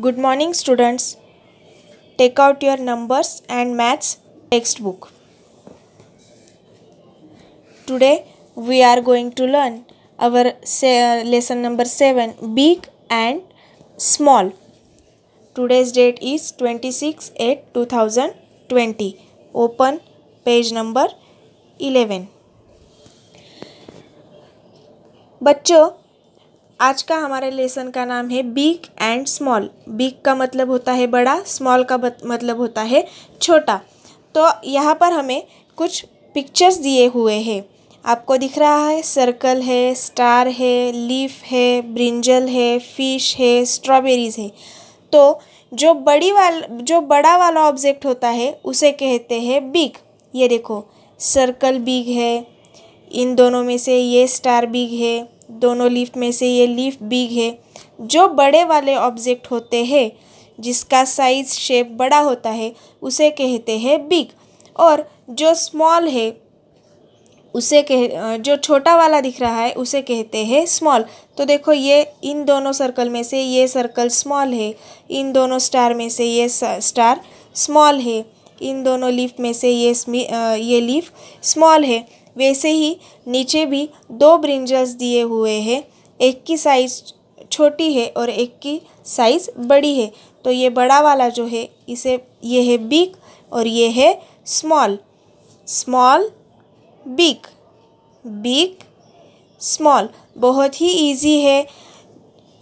Good morning students. Take out your numbers and maths textbook. Today we are going to learn our uh, lesson number 7 big and small. Today's date is 26 8 2020. Open page number 11. बच्चों आज का हमारे lesson का नाम है big and small big का मतलब होता है बड़ा स्मॉल का मतलब होता है छोटा तो यहाँ पर हमें कुछ पिक्चर्स दिए हुए हैं आपको दिख रहा है सर्कल है स्टार है लीफ है ब्रिंजल है फिश है स्ट्रॉबेरीज है तो जो बड़ी वाल जो बड़ा वाला ऑब्जेक्ट होता है उसे कहते हैं बिग ये देखो सर्कल बिग है इन दोनों में से ये स्टार बिग है दोनों लीफ में से ये लीफ बिग है जो बड़े वाले ऑब्जेक्ट होते हैं जिसका साइज शेप बड़ा होता है उसे कहते हैं बिग और जो स्मॉल है उसे कह जो छोटा वाला दिख रहा है उसे कहते हैं स्मॉल तो देखो ये इन दोनों सर्कल में से ये सर्कल स्मॉल है इन दोनों स्टार में से ये स्टार स्मॉल है इन दोनों लीफ में से ये ये लीफ स्मॉल है वैसे ही नीचे भी दो ब्रिंजल्स दिए हुए हैं एक की साइज छोटी है और एक की साइज बड़ी है तो ये बड़ा वाला जो है इसे ये है बिग और ये है small small big big small बहुत ही इजी है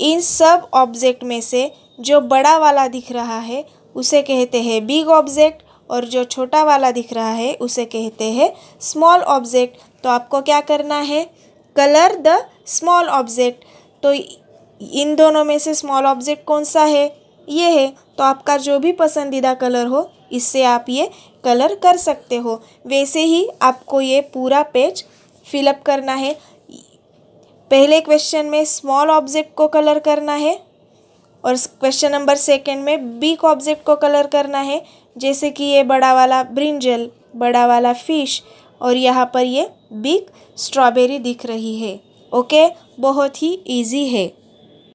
इन सब ऑब्जेक्ट में से जो बड़ा वाला दिख रहा है उसे कहते हैं बिग ऑब्जेक्ट और जो छोटा वाला दिख रहा है उसे कहते हैं स्मॉल ऑब्जेक्ट तो आपको क्या करना है कलर द स्मॉल ऑब्जेक्ट तो इन दोनों में से स्मॉल ऑब्जेक्ट कौन सा है ये है तो आपका जो भी पसंदीदा कलर हो इससे आप ये कलर कर सकते हो वैसे ही आपको ये पूरा पेज फिलअप करना है पहले क्वेश्चन में स्मॉल ऑब्जेक्ट को कलर करना है और क्वेश्चन नंबर सेकेंड में बी को ऑब्जेक्ट को कलर करना है जैसे कि ये बड़ा वाला ब्रिंजल बड़ा वाला फिश और यहाँ पर ये बिग स्ट्रॉबेरी दिख रही है ओके बहुत ही ईजी है